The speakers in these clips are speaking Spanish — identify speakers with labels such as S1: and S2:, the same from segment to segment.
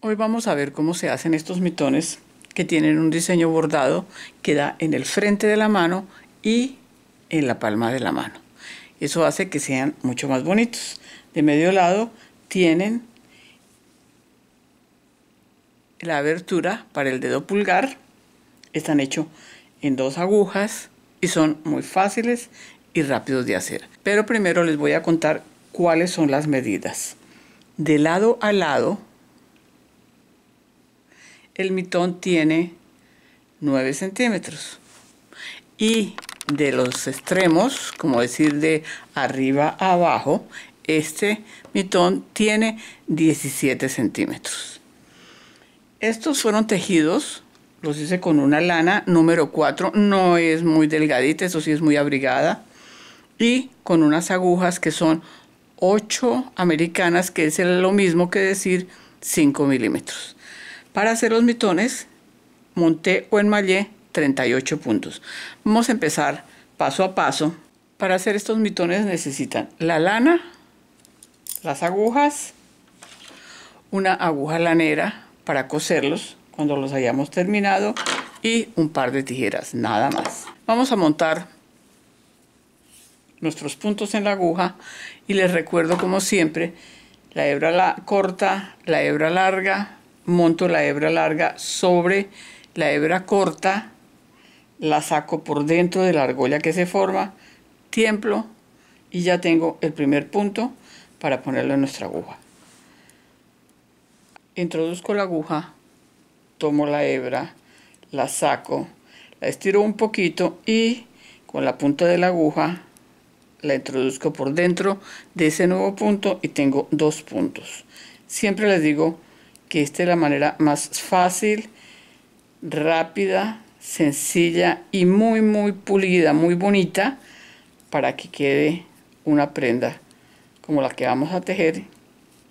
S1: Hoy vamos a ver cómo se hacen estos mitones que tienen un diseño bordado que da en el frente de la mano y en la palma de la mano. Eso hace que sean mucho más bonitos. De medio lado tienen la abertura para el dedo pulgar. Están hechos en dos agujas y son muy fáciles y rápidos de hacer. Pero primero les voy a contar cuáles son las medidas. De lado a lado el mitón tiene 9 centímetros. Y de los extremos, como decir de arriba a abajo, este mitón tiene 17 centímetros. Estos fueron tejidos, los hice con una lana número 4, no es muy delgadita, eso sí es muy abrigada, y con unas agujas que son 8 americanas, que es lo mismo que decir 5 milímetros. Para hacer los mitones, monté o enmallé 38 puntos. Vamos a empezar paso a paso. Para hacer estos mitones necesitan la lana, las agujas, una aguja lanera para coserlos cuando los hayamos terminado y un par de tijeras, nada más. Vamos a montar nuestros puntos en la aguja y les recuerdo como siempre la hebra corta, la hebra larga, monto la hebra larga sobre la hebra corta, la saco por dentro de la argolla que se forma, tiemplo y ya tengo el primer punto para ponerlo en nuestra aguja. Introduzco la aguja, tomo la hebra, la saco, la estiro un poquito y con la punta de la aguja la introduzco por dentro de ese nuevo punto y tengo dos puntos. Siempre les digo esta es la manera más fácil, rápida, sencilla y muy muy pulida, muy bonita para que quede una prenda como la que vamos a tejer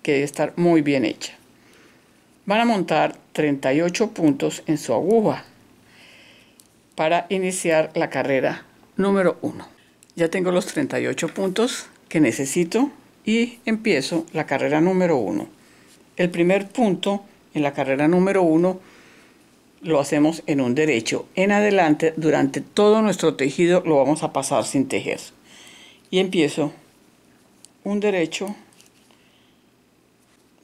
S1: que debe estar muy bien hecha. Van a montar 38 puntos en su aguja para iniciar la carrera número 1. Ya tengo los 38 puntos que necesito y empiezo la carrera número 1. El primer punto en la carrera número uno lo hacemos en un derecho. En adelante, durante todo nuestro tejido lo vamos a pasar sin tejer. Y empiezo un derecho,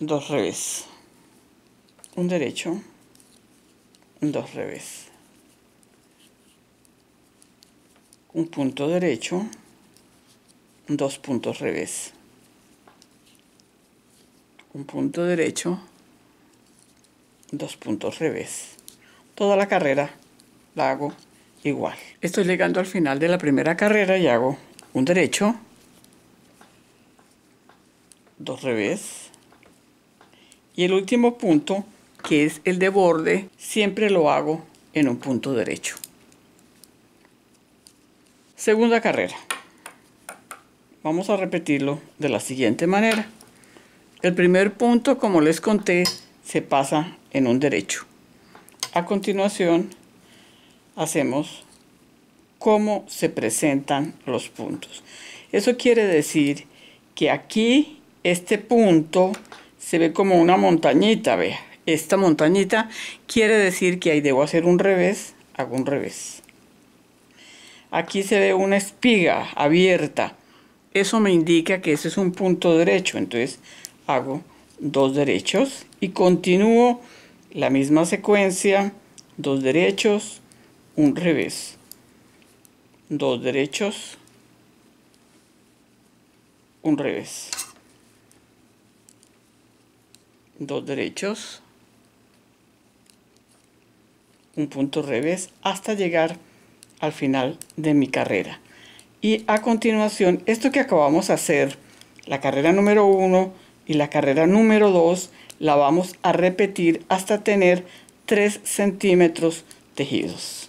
S1: dos revés. Un derecho, dos revés. Un punto derecho, dos puntos revés un punto derecho, dos puntos revés. Toda la carrera la hago igual. Estoy llegando al final de la primera carrera y hago un derecho, dos revés. Y el último punto, que es el de borde, siempre lo hago en un punto derecho. Segunda carrera. Vamos a repetirlo de la siguiente manera. El primer punto, como les conté, se pasa en un derecho. A continuación, hacemos cómo se presentan los puntos. Eso quiere decir que aquí este punto se ve como una montañita, vea. Esta montañita quiere decir que ahí debo hacer un revés, hago un revés. Aquí se ve una espiga abierta. Eso me indica que ese es un punto derecho. Entonces, hago dos derechos y continúo la misma secuencia, dos derechos, un revés, dos derechos, un revés, dos derechos, un punto revés hasta llegar al final de mi carrera. Y a continuación, esto que acabamos de hacer, la carrera número uno, y la carrera número 2 la vamos a repetir hasta tener 3 centímetros tejidos.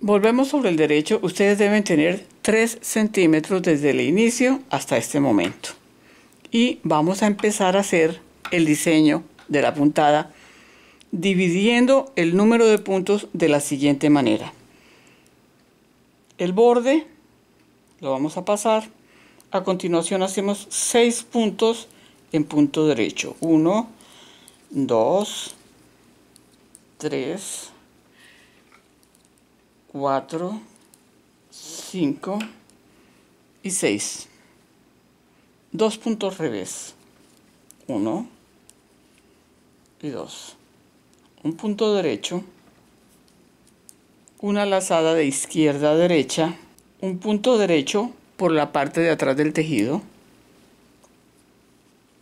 S1: Volvemos sobre el derecho, ustedes deben tener 3 centímetros desde el inicio hasta este momento. Y vamos a empezar a hacer el diseño de la puntada dividiendo el número de puntos de la siguiente manera. El borde lo vamos a pasar, a continuación hacemos 6 puntos en punto derecho. 1, 2, 3, 4, 5 y 6. Dos puntos revés. 1 y 2. Un punto derecho. Una lazada de izquierda a derecha. Un punto derecho por la parte de atrás del tejido.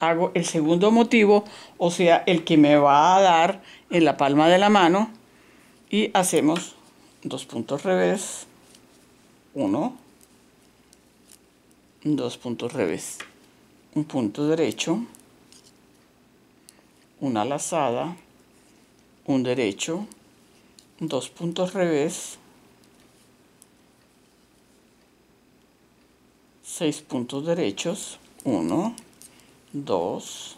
S1: Hago el segundo motivo, o sea, el que me va a dar en la palma de la mano y hacemos dos puntos revés, uno, dos puntos revés, un punto derecho, una lazada, un derecho, dos puntos revés, seis puntos derechos, uno 2,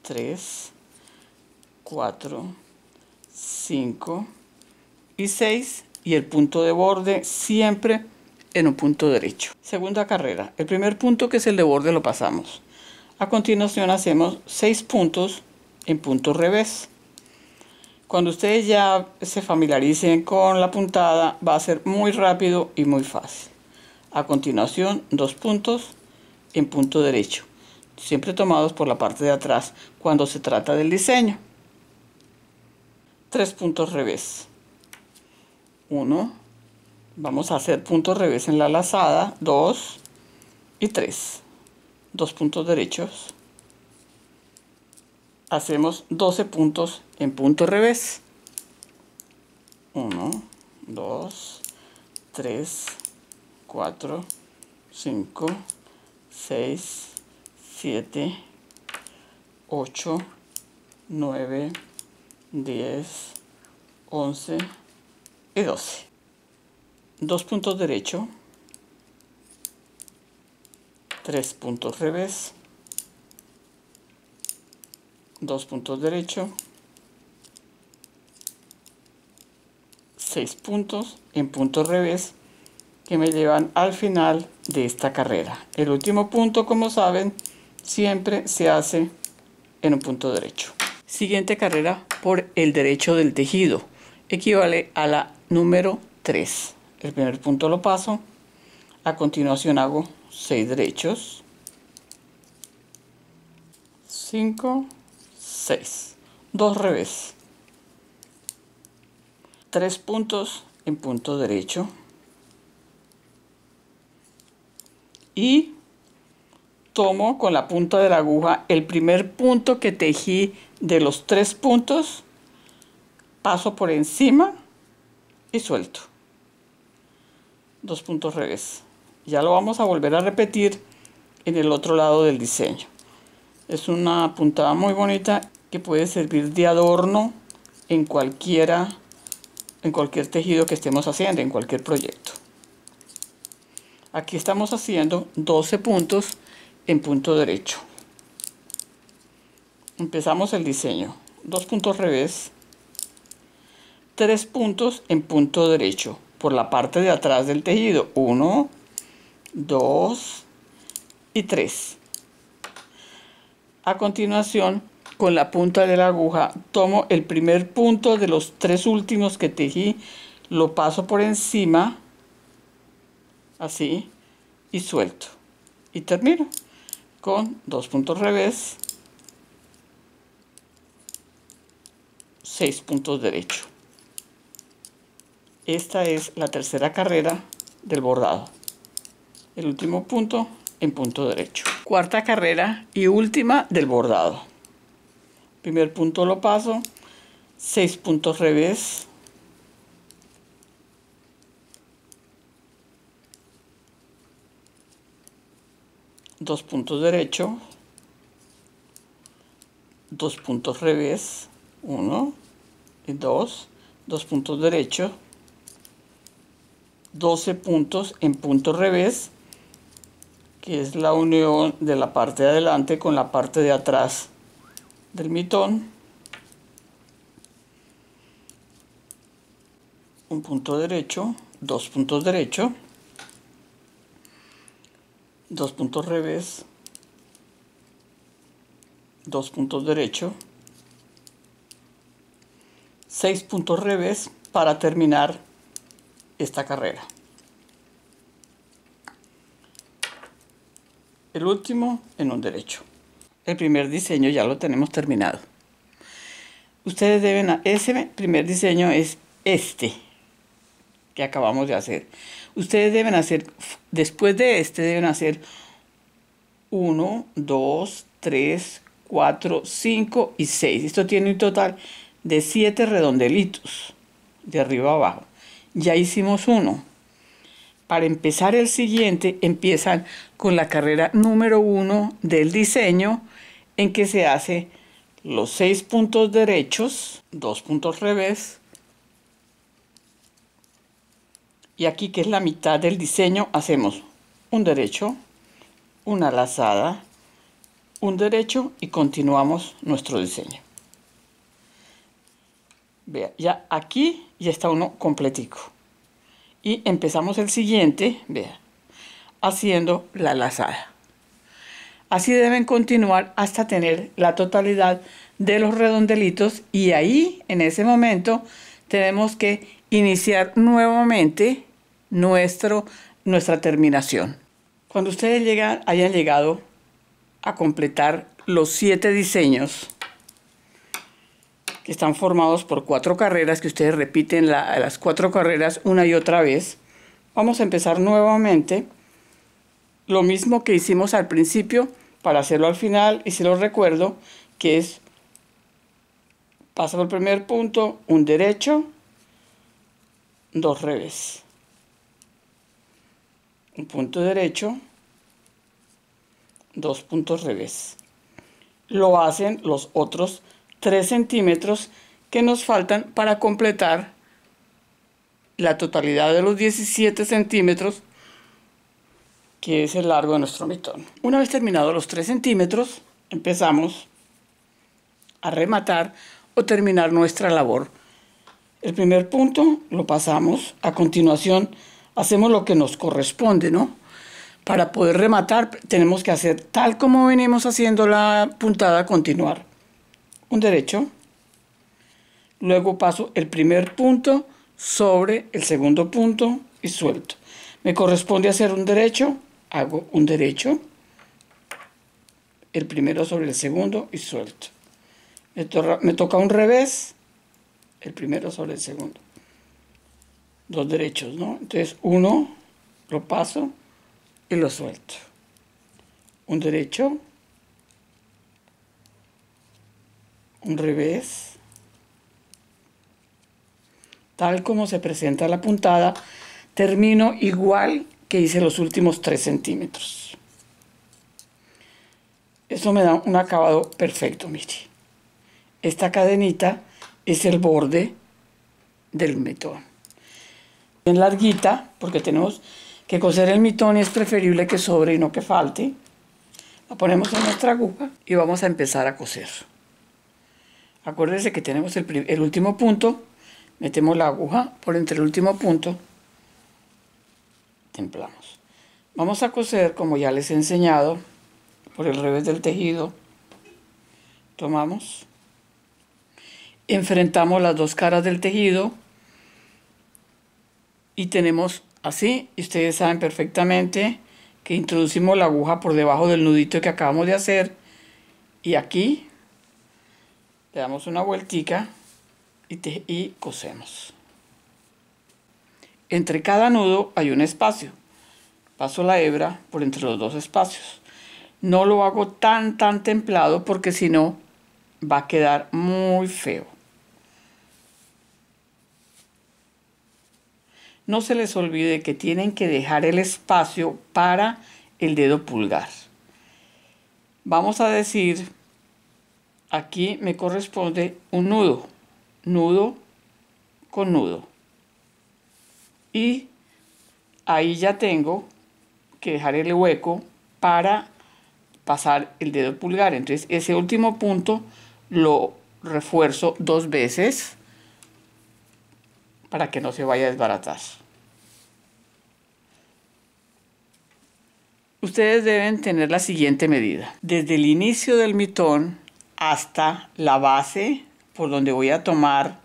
S1: 3, 4, 5 y 6 y el punto de borde siempre en un punto derecho. Segunda carrera, el primer punto que es el de borde lo pasamos. A continuación hacemos 6 puntos en punto revés. Cuando ustedes ya se familiaricen con la puntada va a ser muy rápido y muy fácil. A continuación 2 puntos en punto derecho siempre tomados por la parte de atrás cuando se trata del diseño. Tres puntos revés. Uno, vamos a hacer puntos revés en la lazada, dos y tres. Dos puntos derechos. Hacemos 12 puntos en punto revés. uno dos tres cuatro cinco seis 7, 8, 9, 10, 11 y 12. Dos puntos derecho, tres puntos revés, dos puntos derecho, seis puntos en punto revés que me llevan al final de esta carrera. El último punto, como saben, siempre se hace en un punto derecho. Siguiente carrera por el derecho del tejido. Equivale a la número 3. El primer punto lo paso. A continuación hago 6 derechos. 5, 6. dos revés. tres puntos en punto derecho. Y tomo con la punta de la aguja el primer punto que tejí de los tres puntos, paso por encima y suelto. Dos puntos revés. Ya lo vamos a volver a repetir en el otro lado del diseño. Es una puntada muy bonita que puede servir de adorno en cualquiera en cualquier tejido que estemos haciendo, en cualquier proyecto. Aquí estamos haciendo 12 puntos en punto derecho. Empezamos el diseño. Dos puntos revés. Tres puntos en punto derecho. Por la parte de atrás del tejido. Uno, dos y tres. A continuación, con la punta de la aguja, tomo el primer punto de los tres últimos que tejí, lo paso por encima, así, y suelto. Y termino con dos puntos revés, seis puntos derecho. Esta es la tercera carrera del bordado. El último punto en punto derecho. Cuarta carrera y última del bordado. Primer punto lo paso, seis puntos revés, dos puntos derecho, dos puntos revés, uno y dos, dos puntos derecho, 12 puntos en punto revés, que es la unión de la parte de adelante con la parte de atrás del mitón. Un punto derecho, dos puntos derecho dos puntos revés, dos puntos derecho, seis puntos revés para terminar esta carrera. El último en un derecho. El primer diseño ya lo tenemos terminado. Ustedes deben... a Ese primer diseño es este que acabamos de hacer. Ustedes deben hacer, después de este deben hacer 1, 2, 3, 4, 5 y 6. Esto tiene un total de siete redondelitos de arriba a abajo. Ya hicimos uno. Para empezar el siguiente, empiezan con la carrera número uno del diseño, en que se hace los seis puntos derechos, Dos puntos revés, y aquí que es la mitad del diseño hacemos un derecho, una lazada, un derecho y continuamos nuestro diseño. Vea, ya aquí ya está uno completico. Y empezamos el siguiente, vea, haciendo la lazada. Así deben continuar hasta tener la totalidad de los redondelitos y ahí, en ese momento, tenemos que iniciar nuevamente nuestro, nuestra terminación. Cuando ustedes llegan, hayan llegado a completar los siete diseños que están formados por cuatro carreras, que ustedes repiten las cuatro carreras una y otra vez, vamos a empezar nuevamente lo mismo que hicimos al principio para hacerlo al final y se lo recuerdo que es paso por el primer punto, un derecho, dos revés un punto derecho, dos puntos revés. Lo hacen los otros 3 centímetros que nos faltan para completar la totalidad de los 17 centímetros que es el largo de nuestro mitón. Una vez terminados los 3 centímetros, empezamos a rematar o terminar nuestra labor. El primer punto lo pasamos, a continuación hacemos lo que nos corresponde, ¿no? Para poder rematar tenemos que hacer tal como venimos haciendo la puntada, continuar. Un derecho. Luego paso el primer punto sobre el segundo punto y suelto. Me corresponde hacer un derecho, hago un derecho. El primero sobre el segundo y suelto. Me, me toca un revés, el primero sobre el segundo dos derechos, ¿no? Entonces uno lo paso y lo suelto. Un derecho, un revés. Tal como se presenta la puntada, termino igual que hice los últimos tres centímetros. Eso me da un acabado perfecto, mire. Esta cadenita es el borde del metón. Bien larguita, porque tenemos que coser el mitón y es preferible que sobre y no que falte. La ponemos en nuestra aguja y vamos a empezar a coser. Acuérdense que tenemos el, el último punto, metemos la aguja por entre el último punto, templamos. Vamos a coser como ya les he enseñado, por el revés del tejido, tomamos, enfrentamos las dos caras del tejido, y tenemos así, y ustedes saben perfectamente que introducimos la aguja por debajo del nudito que acabamos de hacer y aquí le damos una vueltica y, te, y cosemos. Entre cada nudo hay un espacio. Paso la hebra por entre los dos espacios. No lo hago tan tan templado porque si no va a quedar muy feo. no se les olvide que tienen que dejar el espacio para el dedo pulgar. Vamos a decir, aquí me corresponde un nudo, nudo con nudo. Y ahí ya tengo que dejar el hueco para pasar el dedo pulgar. Entonces ese último punto lo refuerzo dos veces para que no se vaya a desbaratar. Ustedes deben tener la siguiente medida. Desde el inicio del mitón hasta la base por donde voy a tomar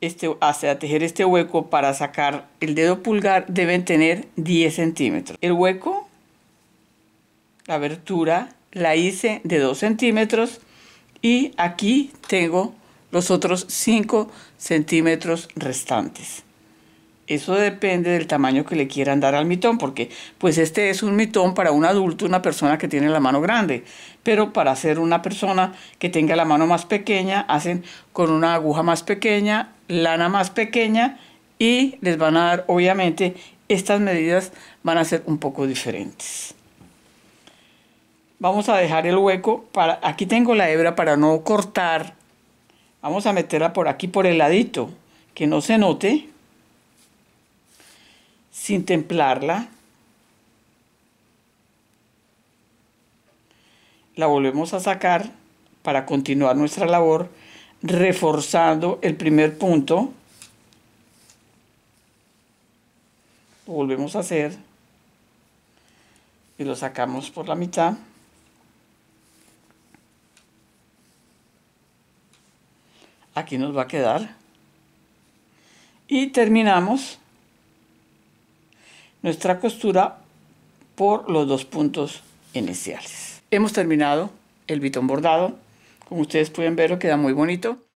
S1: este, hasta tejer este hueco para sacar el dedo pulgar deben tener 10 centímetros. El hueco, la abertura, la hice de 2 centímetros y aquí tengo los otros 5 centímetros restantes. Eso depende del tamaño que le quieran dar al mitón, porque pues este es un mitón para un adulto, una persona que tiene la mano grande, pero para hacer una persona que tenga la mano más pequeña, hacen con una aguja más pequeña, lana más pequeña y les van a dar, obviamente, estas medidas van a ser un poco diferentes. Vamos a dejar el hueco, para, aquí tengo la hebra para no cortar Vamos a meterla por aquí, por el ladito, que no se note, sin templarla. La volvemos a sacar para continuar nuestra labor, reforzando el primer punto. Lo volvemos a hacer y lo sacamos por la mitad. aquí nos va a quedar. Y terminamos nuestra costura por los dos puntos iniciales. Hemos terminado el bitón bordado. Como ustedes pueden ver, queda muy bonito.